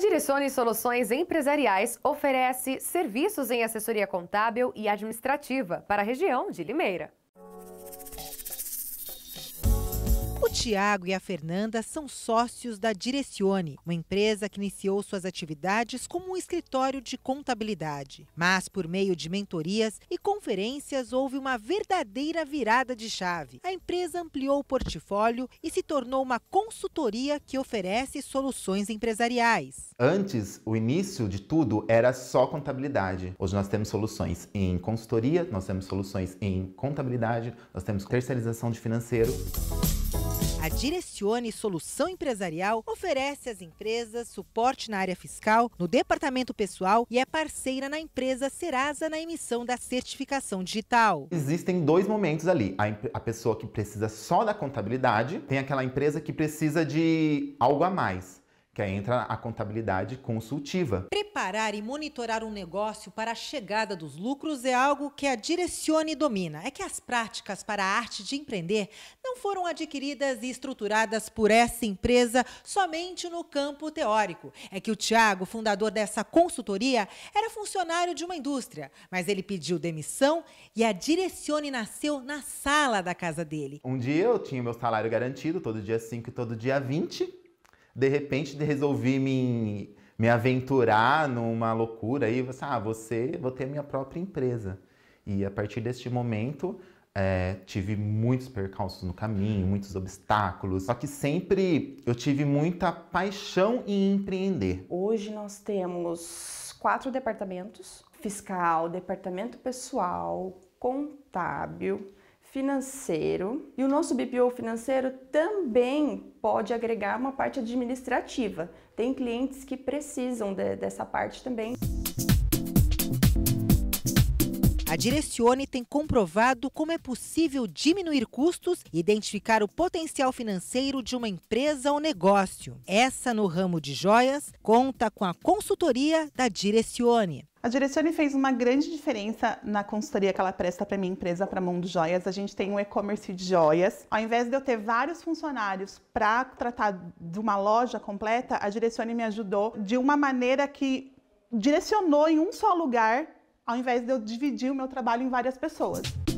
Direcione Soluções Empresariais oferece serviços em assessoria contábil e administrativa para a região de Limeira. Tiago e a Fernanda são sócios da Direcione, uma empresa que iniciou suas atividades como um escritório de contabilidade. Mas, por meio de mentorias e conferências, houve uma verdadeira virada de chave. A empresa ampliou o portfólio e se tornou uma consultoria que oferece soluções empresariais. Antes, o início de tudo era só contabilidade. Hoje nós temos soluções em consultoria, nós temos soluções em contabilidade, nós temos terceirização de financeiro. A Direcione Solução Empresarial oferece às empresas suporte na área fiscal, no departamento pessoal e é parceira na empresa Serasa na emissão da certificação digital. Existem dois momentos ali. A, a pessoa que precisa só da contabilidade, tem aquela empresa que precisa de algo a mais, que aí entra a contabilidade consultiva preparar e monitorar um negócio para a chegada dos lucros é algo que a Direcione e domina. É que as práticas para a arte de empreender não foram adquiridas e estruturadas por essa empresa somente no campo teórico. É que o Tiago, fundador dessa consultoria, era funcionário de uma indústria, mas ele pediu demissão e a Direcione nasceu na sala da casa dele. Um dia eu tinha meu salário garantido, todo dia 5 e todo dia 20. De repente resolvi me me aventurar numa loucura e você, ah, você, vou ter minha própria empresa. E a partir deste momento, é, tive muitos percalços no caminho, muitos obstáculos. Só que sempre eu tive muita paixão em empreender. Hoje nós temos quatro departamentos: fiscal, departamento pessoal, contábil, financeiro e o nosso BPO financeiro também pode agregar uma parte administrativa. Tem clientes que precisam de, dessa parte também. A Direcione tem comprovado como é possível diminuir custos e identificar o potencial financeiro de uma empresa ou negócio. Essa, no ramo de joias, conta com a consultoria da Direcione. A Direcione fez uma grande diferença na consultoria que ela presta para minha empresa, para Mundo Joias. A gente tem um e-commerce de joias. Ao invés de eu ter vários funcionários para tratar de uma loja completa, a Direcione me ajudou de uma maneira que direcionou em um só lugar, ao invés de eu dividir o meu trabalho em várias pessoas.